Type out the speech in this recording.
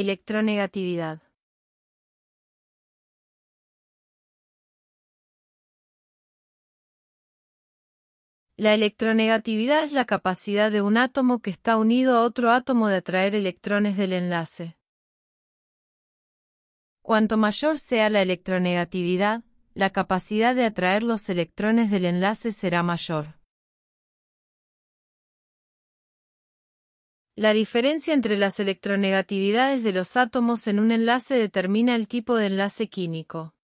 Electronegatividad. La electronegatividad es la capacidad de un átomo que está unido a otro átomo de atraer electrones del enlace. Cuanto mayor sea la electronegatividad, la capacidad de atraer los electrones del enlace será mayor. La diferencia entre las electronegatividades de los átomos en un enlace determina el tipo de enlace químico.